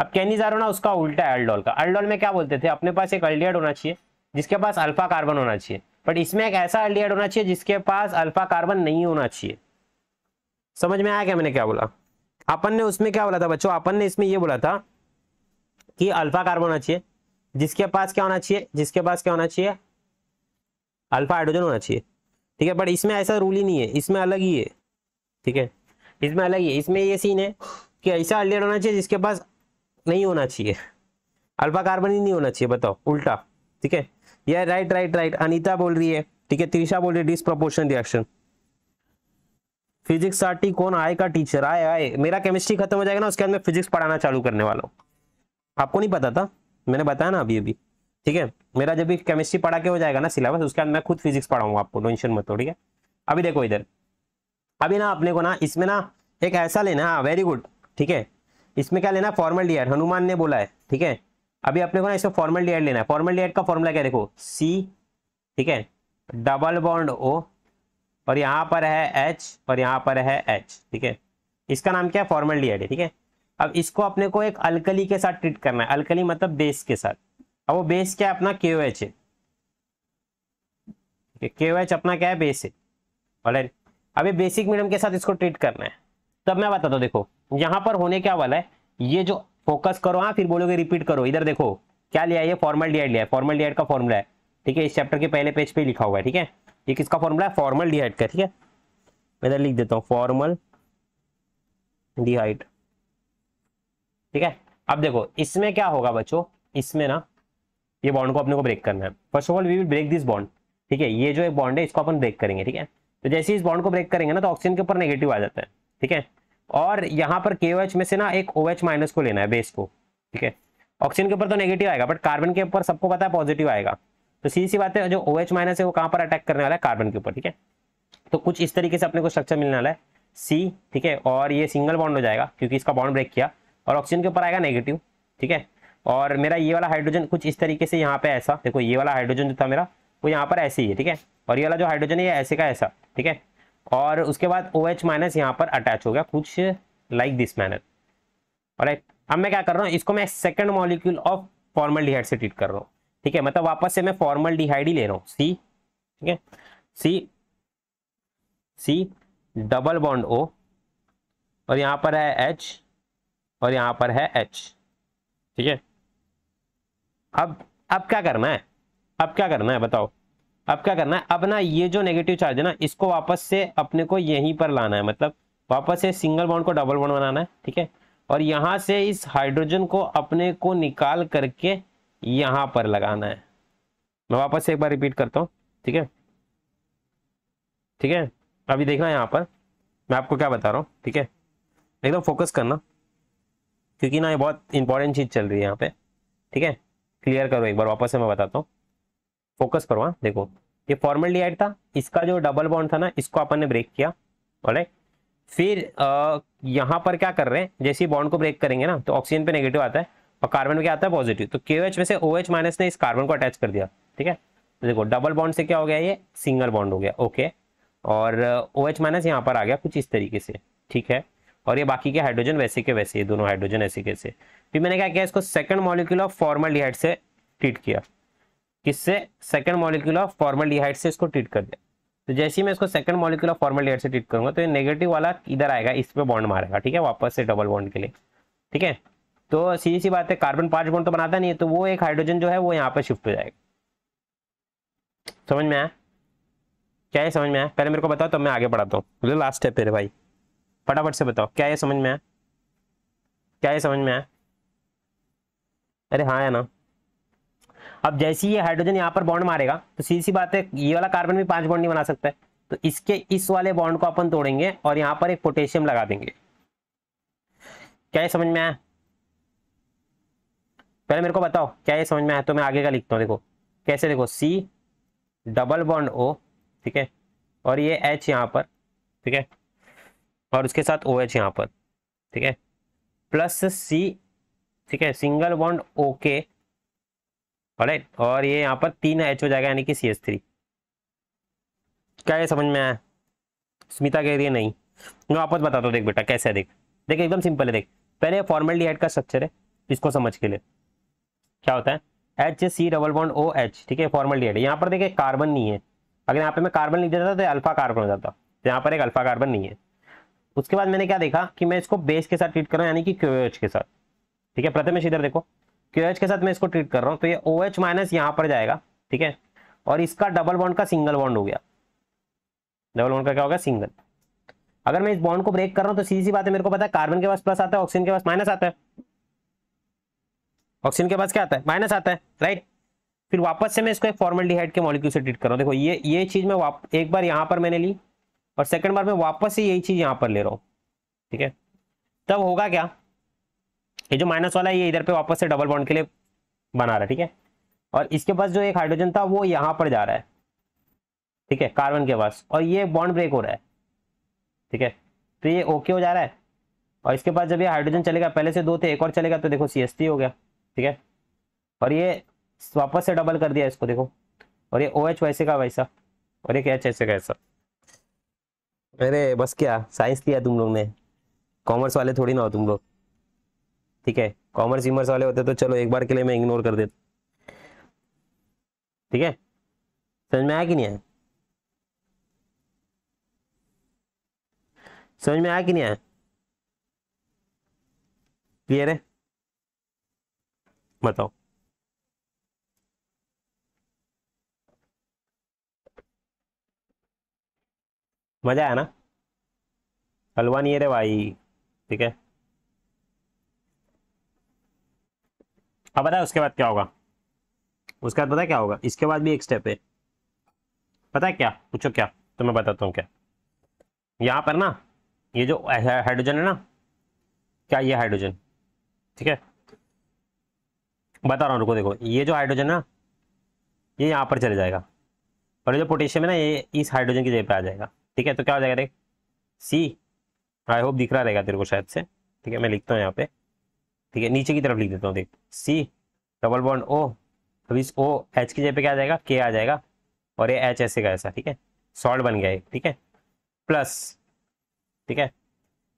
Speaker 1: अब कैनीजारो ना उसका उल्टा है अल्डोल का अल्डोल में क्या बोलते थे अपने पास एक अल्डियड होना चाहिए जिसके पास अल्फा कार्बन होना चाहिए बट इसमें एक ऐसा एल्डिहाइड होना चाहिए जिसके पास अल्फा कार्बन नहीं होना चाहिए समझ में आया क्या मैंने क्या बोला अपन ने उसमें क्या बोला था बच्चों अपन ने इसमें यह बोला था कि अल्फा कार्बन होना चाहिए जिसके पास क्या होना चाहिए जिसके पास क्या होना चाहिए अल्फा हाइड्रोजन होना चाहिए ठीक है बट इसमें ऐसा रूल ही नहीं है इसमें अलग ही है ठीक है इसमें अलग ही है इसमें ये सीन है कि ऐसा एल्डिहाइड होना चाहिए जिसके पास नहीं होना चाहिए अल्फा कार्बन ही नहीं होना चाहिए बताओ उल्टा ठीक है या राइट राइट राइट अनिता बोल रही है ठीक है त्रिशा बोल रही है डिस्प्रोपोर्शन रिएक्शन फिजिक्स आर्टी कौन आए का टीचर आए आए मेरा केमिस्ट्री खत्म हो जाएगा ना उसके बाद मैं फिजिक्स पढ़ाना चालू करने वाला हूँ आपको नहीं पता था मैंने बताया ना अभी अभी ठीक है मेरा जब भी केमिस्ट्री पढ़ा के हो जाएगा ना सिलेबस उसके बाद मैं खुद फिजिक्स पढ़ाऊंगा आपको टेंशन मत हो ठीक है अभी देखो इधर अभी ना अपने को ना इसमें ना एक ऐसा लेना हाँ वेरी गुड ठीक है इसमें क्या लेना फॉर्मल डी हनुमान ने बोला है ठीक है अभी अपने को ना इसमें फॉर्मल डी लेना है फॉर्मल डी का फॉर्मूला क्या देखो सी ठीक है डबल बॉन्ड ओ और यहाँ पर है एच और यहाँ पर है एच ठीक है इसका नाम क्या है फॉर्मल डी ठीक है अब इसको अपने को एक अलकली के साथ ट्रीट करना है अलकली मतलब बेस के साथ अब वो बेस क्या है अपना के एच है के एच अपना क्या है बेस है ऑलराइट अब ये बेसिक मीडियम के साथ इसको ट्रीट करना है तब मैं बताता हूँ देखो यहाँ पर होने क्या वाला है ये जो फोकस करो हाँ फिर बोलोगे रिपीट करो इधर देखो क्या लिया ये फॉर्मल डीआईड लिया है फॉर्मल डीआईड का फॉर्मूला है ठीक है इस चैप्टर के पहले पेज पे लिखा हुआ है ठीक है ये किसका फॉर्मूला है फॉर्मल डीहाइड का ठीक है मैं इधर लिख देता हूँ फॉर्मल डीहाइड ठीक है अब देखो इसमें क्या होगा बच्चों इसमें ना ये बॉन्ड को अपने को ब्रेक करना है first of all we will break this bond ठीक है ये जो एक बॉन्ड है इसको अपन ब्रेक करेंगे ठीक है तो जैसे इस बॉन्ड को ब्रेक करेंगे ना तो ऑक्सीजन के ऊपर नेगेटिव आ जाता है ठीक है और यहाँ पर के में से ना एक ओ OH माइनस को लेना है बेस को ठीक है ऑक्सीजन के ऊपर तो नेगेटिव आएगा बट कार्बन के ऊपर सबको पता है पॉजिटिव आएगा तो सीधी सी बात है जो ओ OH माइनस है वो कहां पर अटैक करने वाला है कार्बन के ऊपर ठीक है तो कुछ इस तरीके से अपने को स्ट्रक्चर मिलने वाला है सी ठीक है और ये सिंगल बॉन्ड हो जाएगा क्योंकि इसका बॉन्ड ब्रेक किया और ऑक्सीजन के ऊपर आएगा नेगेटिव ठीक है और मेरा ये वाला हाइड्रोजन कुछ इस तरीके से यहाँ पे ऐसा देखो ये वाला हाइड्रोजन जो था मेरा वो यहाँ पर ऐसे ही है ठीक है और ये वाला जो हाइड्रोजन है ये ऐसे का ऐसा ठीक है और उसके बाद ओ एच माइनस यहाँ पर अटैच हो गया कुछ लाइक दिस मैनर और अब मैं क्या कर रहा हूँ इसको मैं second molecule of formaldehyde से ट्रीट कर रहा हूँ ठीक है मतलब वापस से मैं फॉर्मल डिहाइड ही ले रहा हूँ सी ठीक है सी सी डबल बॉन्ड ओ और यहाँ पर है एच और यहाँ पर है एच ठीक है अब अब क्या करना है अब क्या करना है बताओ अब क्या करना है अब ना ये जो नेगेटिव चार्ज है ना इसको वापस से अपने को यहीं पर लाना है मतलब वापस से सिंगल बॉन्ड को डबल बॉन्ड बनाना है ठीक है और यहाँ से इस हाइड्रोजन को अपने को निकाल करके यहाँ पर लगाना है मैं वापस से एक बार रिपीट करता हूँ ठीक है ठीक है अभी देखना यहाँ पर मैं आपको क्या बता रहा हूँ ठीक है एकदम फोकस करना क्योंकि ना ये बहुत इंपॉर्टेंट चीज़ चल रही है यहाँ पे ठीक है क्लियर करो एक बार वापस से मैं बताता हूँ फोकस करो हाँ देखो ये फॉर्मल डिहाइड था इसका जो डबल बॉन्ड था ना इसको अपन ने ब्रेक किया राइट फिर आ, यहाँ पर क्या कर रहे हैं जैसे बॉन्ड को ब्रेक करेंगे ना तो ऑक्सीजन पे नेगेटिव आता है और कार्बन में क्या आता है पॉजिटिव तो के में से ओ माइनस ने इस कार्बन को अटैच कर दिया ठीक है तो देखो डबल बॉन्ड से क्या हो गया ये सिंगल बॉन्ड हो गया ओके और ओ एच माइनस यहाँ पर आ गया कुछ इस तरीके से ठीक है और ये बाकी के हाइड्रोजन वैसे के वैसे ये दोनों हाइड्रोजन ऐसे कैसे फिर मैंने क्या किया इसको second molecule of formaldehyde से ट्रीट किया किससे second molecule of formaldehyde से इसको ट्रीट कर दिया तो जैसे ही मैं इसको second molecule of formaldehyde से ट्रीट करूंगा तो ये नेगेटिव वाला इधर आएगा इस पर बॉन्ड मारेगा ठीक है वापस से डबल बॉन्ड के लिए ठीक है तो सीधी सी बात है कार्बन पांच बॉन्ड तो बनाता नहीं है तो वो एक हाइड्रोजन जो है वो यहाँ पर शिफ्ट हो जाएगा समझ में आया क्या है समझ में आया पहले मेरे को बताओ तो मैं आगे बढ़ाता हूँ लास्ट स्टेप है भाई फटाफट से बताओ क्या ये समझ में आया क्या ये समझ में आया अरे हाँ है ना अब जैसे ही ये हाइड्रोजन यहाँ पर बॉन्ड मारेगा तो सीधी सी बात है ये वाला कार्बन भी पांच बॉन्ड नहीं बना सकता है तो इसके इस वाले बॉन्ड को अपन तोड़ेंगे और यहाँ पर एक पोटेशियम लगा देंगे क्या ये समझ में आया पहले मेरे को बताओ क्या ये समझ में आया तो मैं आगे का लिखता हूँ देखो कैसे देखो सी डबल बॉन्ड ओ ठीक है और ये एच यहाँ पर ठीक है और उसके साथ ओ एच यहाँ पर ठीक है प्लस सी ठीक है सिंगल बॉन्ड ओ के राइट और ये यहाँ पर तीन एच हो जाएगा यानी कि सी एस थ्री क्या ये समझ में आया स्मिता कह रही है नहीं मैं आपको बताता हूँ देख बेटा कैसे है देख देख एकदम सिंपल है देख पहले फॉर्मेलिहाइड का स्ट्रक्चर है इसको समझ के लिए क्या होता है H C double bond O H ठीक है फॉर्मल डी यहाँ पर देखिए कार्बन नहीं है अगर यहाँ पे मैं कार्बन लिख देता तो अल्फा कार्बन हो जाता तो यहाँ पर एक अल्फा कार्बन नहीं है उसके बाद मैंने क्या देखा कि मैं इसको बेस के साथ ट्रीट कर रहा हूँ यानी कि क्यूएच के साथ ठीक है प्रथम इधर देखो क्यू के साथ मैं इसको ट्रीट कर रहा हूँ तो ये ओ एच माइनस यहाँ पर जाएगा ठीक है और इसका डबल बॉन्ड का सिंगल बॉन्ड हो गया डबल बॉन्ड का क्या होगा सिंगल अगर मैं इस बॉन्ड को ब्रेक कर रहा हूँ तो सीधी सी बात है मेरे को पता है कार्बन के पास प्लस आता है ऑक्सीजन के पास माइनस आता है ऑक्सीजन के पास क्या आता है माइनस आता है राइट फिर वापस से मैं इसको एक फॉर्मेलिहाइड के मॉलिक्यूल से ट्रीट कर रहा हूँ देखो ये ये चीज़ मैं एक बार यहाँ पर मैंने ली और सेकंड बार मैं वापस से यही चीज़ यहाँ पर ले रहा हूँ ठीक है तब होगा क्या ये जो माइनस वाला है ये इधर पे वापस से डबल बॉन्ड के लिए बना रहा है ठीक है और इसके पास जो एक हाइड्रोजन था वो यहाँ पर जा रहा है ठीक है कार्बन के पास और ये बॉन्ड ब्रेक हो रहा है ठीक है तो ये ओके हो जा रहा है और इसके पास जब ये हाइड्रोजन चलेगा पहले से दो थे एक और चलेगा तो देखो सी हो गया ठीक है और ये वापस से डबल कर दिया इसको देखो और ये ओ OH वैसे का वैसा और ये एच ऐसे का ऐसा अरे बस क्या साइंस किया तुम लोग ने कॉमर्स वाले थोड़ी ना हो तुम लोग ठीक है कॉमर्स इमर्स वाले होते तो चलो एक बार के लिए मैं इग्नोर कर देता ठीक है समझ में आया कि नहीं आया समझ में आया कि नहीं आया क्लियर है बताओ मजा आया ना हलवा नहीं है रे भाई ठीक है अब पता है उसके बाद क्या होगा उसके बाद पता क्या होगा इसके बाद भी एक स्टेप है पता है क्या पूछो क्या तो मैं बताता हूँ क्या यहाँ पर ना ये जो हाइड्रोजन है ना क्या ये हाइड्रोजन ठीक है बता रहा हूँ रुको देखो ये जो हाइड्रोजन ना ये यहाँ पर चले जाएगा और ये जो पोटेशियम है ना ये इस हाइड्रोजन की जगह पर आ जाएगा ठीक है तो क्या हो जाएगा देख सी आई होप दिख रहा रहेगा तेरे को शायद से ठीक है मैं लिखता हूँ यहाँ पे ठीक है नीचे की तरफ लिख देता हूँ देख सी डबल बॉन्ड ओ अब इस ओ एच की जगह पे क्या आ जाएगा के आ जाएगा और ये एच ऐसे का ऐसा ठीक है सॉल्ट बन गया है ठीक है प्लस ठीक है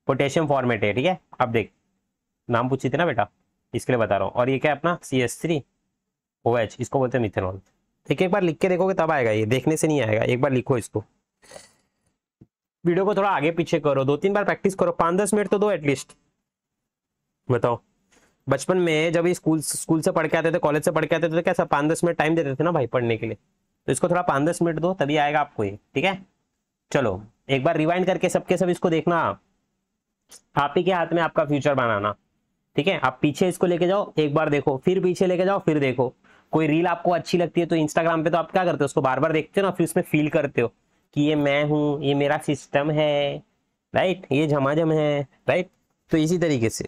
Speaker 1: पोटेशियम फॉर्मेट है ठीक है अब देख नाम पूछी थी ना बेटा इसके लिए बता रहा हूँ और ये क्या है अपना C S three O H इसको बोलते हैं मिथेनॉल है एक बार लिख के देखोगे तब आएगा ये देखने से नहीं आएगा एक बार लिखो इसको वीडियो को थोड़ा आगे पीछे करो दो तीन बार प्रैक्टिस करो पाँच दस मिनट तो दो एटलीस्ट बताओ बचपन में जब स्कूल स्कूल से पढ़ के आते थे कॉलेज से पढ़ के आते थे तो कैसा पाँच दस मिनट टाइम देते थे ना भाई पढ़ने के लिए तो इसको थोड़ा पाँच दस मिनट दो तभी आएगा आपको ये ठीक है चलो एक बार रिवाइंड करके सबके सब इसको देखना आप ही के हाथ में आपका फ्यूचर बनाना ठीक है आप पीछे इसको लेके जाओ एक बार देखो फिर पीछे लेके जाओ फिर देखो कोई रील आपको अच्छी लगती है तो इंस्टाग्राम पे तो आप क्या करते हो उसको बार बार देखते हो ना फिर उसमें फील करते हो कि ये मैं हूँ ये मेरा सिस्टम है राइट ये झमाझम है राइट तो इसी तरीके से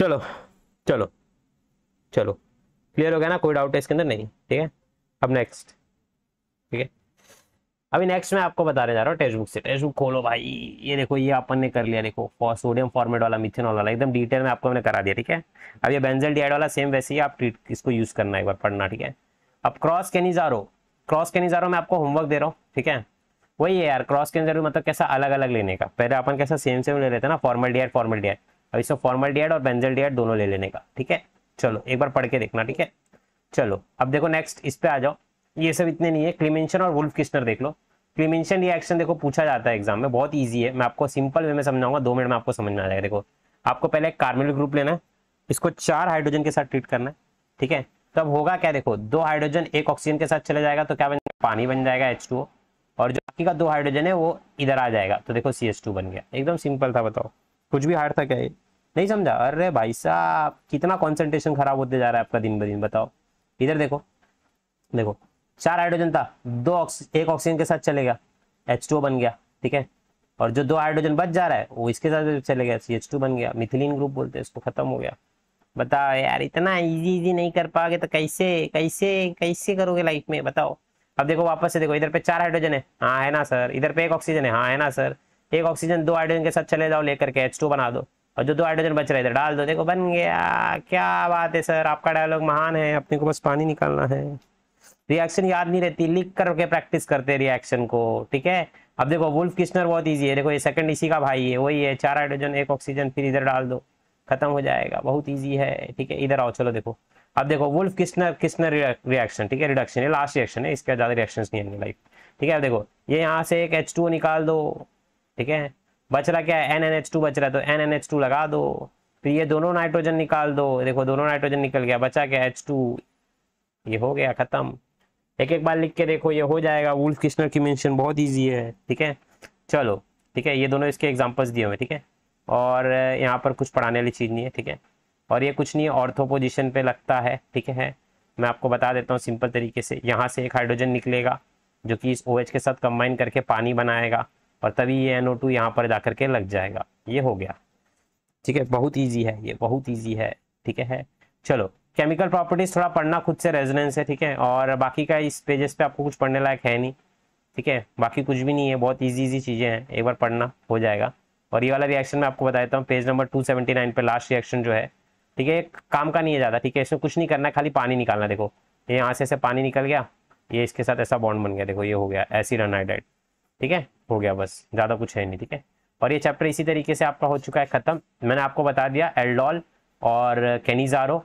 Speaker 1: चलो चलो चलो क्लियर हो गया ना कोई डाउट है इसके अंदर नहीं ठीक है अब नेक्स्ट ठीक है अभी नेक्स्ट मैं आपको बताने जा रहा हूँ टेक्स्ट बुक से टेक्स्ट बुक खोलो भाई ये देखो ये अपन ने कर लिया देखो सोडियम फॉर्मेट वाला मिथेन वाला एकदम डिटेल में आपको हमने करा दिया ठीक है अब ये बेंजल डी वाला सेम वैसे ही आप ट्रीट इसको यूज करना एक बार पढ़ना ठीक है अब क्रॉस के रो क्रॉस के कैनिजारो मैं आपको होमवर्क दे रहा हूँ ठीक है वही है यार क्रॉस कैनिजारो मतलब कैसा अलग अलग लेने का पहले अपन कैसा सेम सेम ले रहे थे ना फॉर्मल डिहाइड फॉर्मल डी अब इसमें फॉर्मल डी और बेंजल डी दोनों ले लेने का ठीक है चलो एक बार पढ़ के देखना ठीक है चलो अब देखो नेक्स्ट इस पे आ जाओ ये सब इतने नहीं है क्लिमेंशन और वुल्फ किस्टर देख लो क्लिमेंशन रिएक्शन देखो पूछा जाता है एग्जाम में बहुत ईजी है मैं आपको सिंपल वे में समझाऊंगा दो मिनट में आपको समझ में आ जाएगा देखो आपको पहले एक कार्मिल ग्रुप लेना है इसको चार हाइड्रोजन के साथ ट्रीट करना है ठीक है तब होगा क्या देखो दो हाइड्रोजन एक ऑक्सीजन के साथ चले जाएगा तो क्या बन जाएगा पानी बन जाएगा एच और जो बाकी का दो हाइड्रोजन है वो इधर आ जाएगा तो देखो सी बन गया एकदम सिंपल था बताओ कुछ भी हार्ड था क्या ये नहीं समझा अरे भाई साहब कितना कॉन्सेंट्रेशन खराब होते जा रहा है आपका दिन ब दिन बताओ इधर देखो देखो चार हाइड्रोजन था दो ऑक्स, एक ऑक्सीजन के साथ चले गया एच टू बन गया ठीक है और जो दो हाइड्रोजन बच जा रहा है वो इसके साथ चले गया सी एच टू बन गया मिथिलीन ग्रुप बोलते हैं इसको खत्म हो गया बताओ यार इतना इजी इजी नहीं कर पाओगे तो कैसे कैसे कैसे करोगे लाइफ में बताओ अब देखो वापस से देखो इधर पे चार हाइड्रोजन है हाँ है ना सर इधर पे एक ऑक्सीजन है हाँ है ना सर एक ऑक्सीजन दो हाइड्रोजन के साथ चले जाओ लेकर के एच टू बना दो और जो दो हाइड्रोजन बच रहे थे डाल दो देखो बन गया क्या बात है सर आपका डायलॉग महान है अपने को बस पानी निकालना है रिएक्शन याद नहीं रहती लिख करके प्रैक्टिस करते हैं रिएक्शन को ठीक है अब देखो वुल्फ किस्नर बहुत ईजी है देखो ये सेकंड इसी का भाई है वही है चार हाइड्रोजन एक ऑक्सीजन फिर इधर डाल दो खत्म हो जाएगा बहुत ईजी है ठीक है इधर आओ चलो देखो अब देखो वुल्फ किस्नर किस्नर रिएक्शन ठीक है रिडक्शन ये लास्ट रिएक्शन है इसके ज्यादा रिएक्शन नहीं है लाइफ ठीक है अब देखो ये यहाँ से एक एच निकाल दो ठीक है बच रहा क्या है एन एन एच टू बच रहा है तो एन एन लगा दो फिर तो ये दोनों नाइट्रोजन निकाल दो देखो दोनों नाइट्रोजन निकल गया बचा क्या एच टू ये हो गया खत्म एक एक बार लिख के देखो ये हो जाएगा वुल्फ किस्नर की मेंशन बहुत इजी है ठीक है चलो ठीक है ये दोनों इसके एग्जांपल्स दिए हुए ठीक है और यहाँ पर कुछ पढ़ाने वाली चीज़ नहीं है ठीक है और ये कुछ नहीं है ऑर्थो पोजिशन पे लगता है ठीक है मैं आपको बता देता हूँ सिंपल तरीके से यहाँ से एक हाइड्रोजन निकलेगा जो कि इस ओ OH के साथ कंबाइन करके पानी बनाएगा और तभी ये एन टू यहाँ पर जाकर के लग जाएगा ये हो गया ठीक है बहुत ईजी है ये बहुत ईजी है ठीक है चलो केमिकल प्रॉपर्टीज थोड़ा पढ़ना खुद से रेजिडेंस है ठीक है और बाकी का इस पेजेस पे आपको कुछ पढ़ने लायक है नहीं ठीक है बाकी कुछ भी नहीं है बहुत इजी इजी चीज़ें हैं एक बार पढ़ना हो जाएगा और ये वाला रिएक्शन मैं आपको बता देता हूँ page number two seventy nine last reaction जो है ठीक है काम का नहीं है ज़्यादा ठीक है इसमें कुछ नहीं करना है खाली पानी निकालना देखो ये यहाँ से ऐसे पानी निकल गया ये इसके साथ ऐसा बॉन्ड बन गया देखो ये हो गया एसिड अनाइडाइड ठीक है हो गया बस ज़्यादा कुछ है नहीं ठीक है और ये चैप्टर इसी तरीके से आपका हो चुका है ख़त्म मैंने आपको बता दिया एल्डोल और कैनिजारो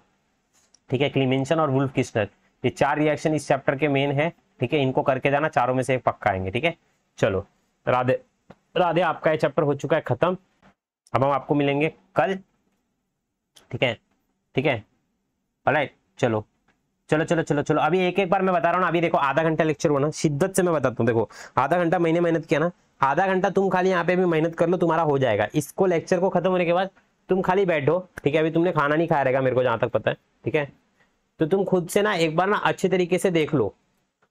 Speaker 1: ठीक है क्लीमेंशन और वुल्फ किस्टर ये चार रिएक्शन इस चैप्टर के मेन है ठीक है इनको करके जाना चारों में से एक पक्का आएंगे ठीक है चलो राधे राधे आपका ये चैप्टर हो चुका है ख़त्म अब हम आपको मिलेंगे कल ठीक है ठीक है राइट चलो चलो चलो चलो चलो अभी एक एक बार मैं बता रहा हूँ अभी देखो आधा घंटा लेक्चर होना शिद्दत से मैं बताता हूँ देखो आधा घंटा मैंने मेहनत किया ना आधा घंटा तुम खाली यहाँ पे भी मेहनत कर लो तुम्हारा हो जाएगा इसको लेक्चर को खत्म होने के बाद तुम खाली बैठो ठीक है अभी तुमने खाना नहीं खाया रहेगा मेरे को जहां तक पता है ठीक है तो तुम खुद से ना एक बार ना अच्छे तरीके से देख लो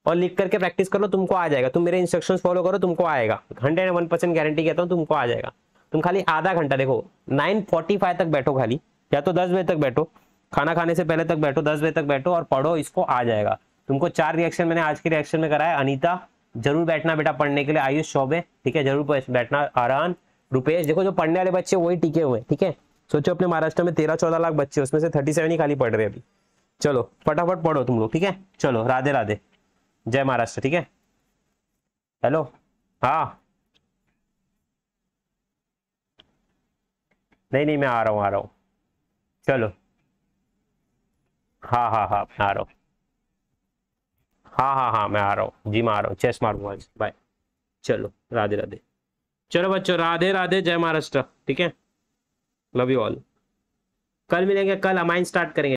Speaker 1: और लिख करके प्रैक्टिस कर लो तुमको आ जाएगा तुम मेरे इंस्ट्रक्शन फॉलो करो तुमको आएगा hundred and one percent guarantee कहता हूँ तुमको आ जाएगा तुम खाली आधा घंटा देखो नाइन फोर्टी फाइव तक बैठो खाली या तो दस बजे तक बैठो खाना खाने से पहले तक बैठो दस बजे तक बैठो और पढ़ो इसको आ जाएगा तुमको चार रिएक्शन मैंने आज के रिएक्शन में कराया अनिता जरूर बैठना बेटा पढ़ने के लिए आयुष शोभे ठीक है जरूर बैठना आरान रुपेश देखो जो पढ़ने वाले बच्चे वही टिके हुए ठीक है सोचो अपने महाराष्ट्र में तेरह चौदह लाख बच्चे उसमें से थर्टी सेवन ही खाली पढ़ रहे अभी चलो फटाफट पढ़ो तुम लोग ठीक है चलो राधे राधे जय महाराष्ट्र ठीक है हेलो हाँ नहीं नहीं मैं आ रहा हूँ आ रहा हूँ चलो हाँ हाँ हाँ मैं आ रहा हूँ हाँ हाँ हाँ मैं आ रहा हूँ जी मैं आ रहा हूँ चेस मारूंगा आज बाय चलो राधे राधे चलो बच्चों राधे राधे जय महाराष्ट्र ठीक है लव यू ऑल कल मिलेंगे कल अमाइन स्टार्ट करेंगे